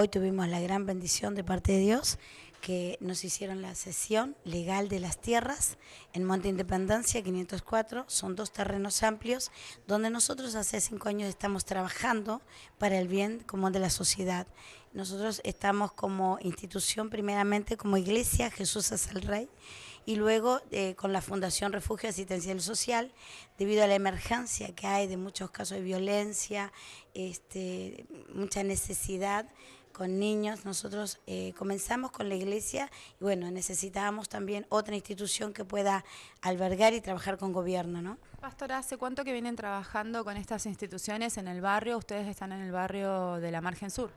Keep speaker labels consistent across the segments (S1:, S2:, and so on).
S1: Hoy tuvimos la gran bendición de parte de Dios que nos hicieron la cesión legal de las tierras en Monte Independencia 504. Son dos terrenos amplios donde nosotros hace cinco años estamos trabajando para el bien común de la sociedad. Nosotros estamos como institución, primeramente como iglesia, Jesús es el Rey, y luego eh, con la Fundación Refugio Asistencial Social, debido a la emergencia que hay de muchos casos de violencia, este, mucha necesidad con niños. Nosotros eh, comenzamos con la iglesia y bueno, necesitábamos también
S2: otra institución que pueda albergar y trabajar con gobierno, ¿no? Pastora, ¿hace cuánto que vienen trabajando con estas instituciones en el barrio? Ustedes están en el barrio de la Margen Sur.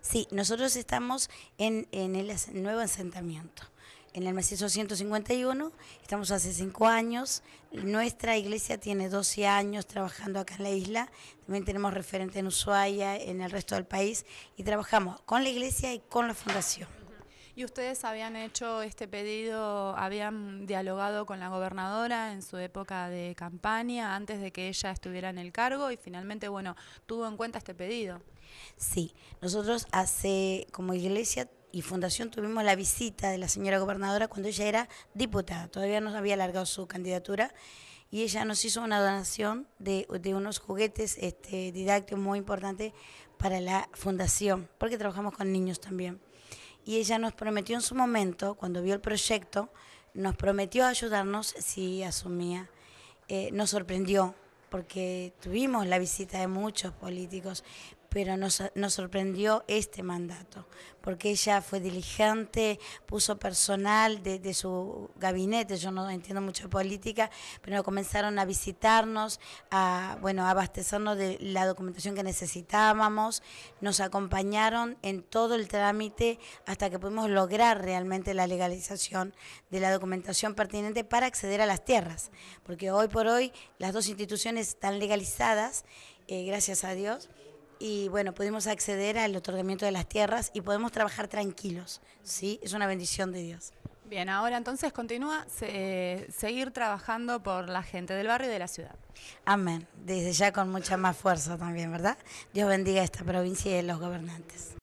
S2: Sí, nosotros estamos en, en el nuevo asentamiento en el macizo
S1: 151. Estamos hace cinco años. Nuestra iglesia tiene 12 años trabajando acá en la isla. También tenemos referente en Ushuaia, en el resto del país. Y trabajamos con la iglesia y con la fundación.
S2: ¿Y ustedes habían hecho este pedido, habían dialogado con la gobernadora en su época de campaña, antes de que ella estuviera en el cargo y finalmente, bueno, tuvo en cuenta este pedido?
S1: Sí, nosotros hace, como iglesia y fundación, tuvimos la visita de la señora gobernadora cuando ella era diputada, todavía no había alargado su candidatura y ella nos hizo una donación de, unos juguetes este, didácticos muy importantes para la fundación, porque trabajamos con niños también y ella nos prometió en su momento, cuando vio el proyecto, nos prometió ayudarnos si asumía. Eh, nos sorprendió porque tuvimos la visita de muchos políticos, pero nos, sorprendió este mandato, porque ella fue diligente, puso personal de, su gabinete, yo no entiendo mucho de política, pero comenzaron a visitarnos, a bueno, abastecernos de la documentación que necesitábamos, nos acompañaron en todo el trámite hasta que pudimos lograr realmente la legalización de la documentación pertinente para acceder a las tierras, porque hoy por hoy las dos instituciones están legalizadas, eh, gracias a Dios y bueno, pudimos acceder al otorgamiento de las tierras y podemos trabajar tranquilos, ¿sí? Es una bendición de Dios.
S2: Bien, ahora entonces continúa eh, seguir trabajando por la gente del barrio y de la ciudad.
S1: Amén, desde ya con mucha más fuerza también, ¿verdad? Dios bendiga a esta provincia y a los gobernantes.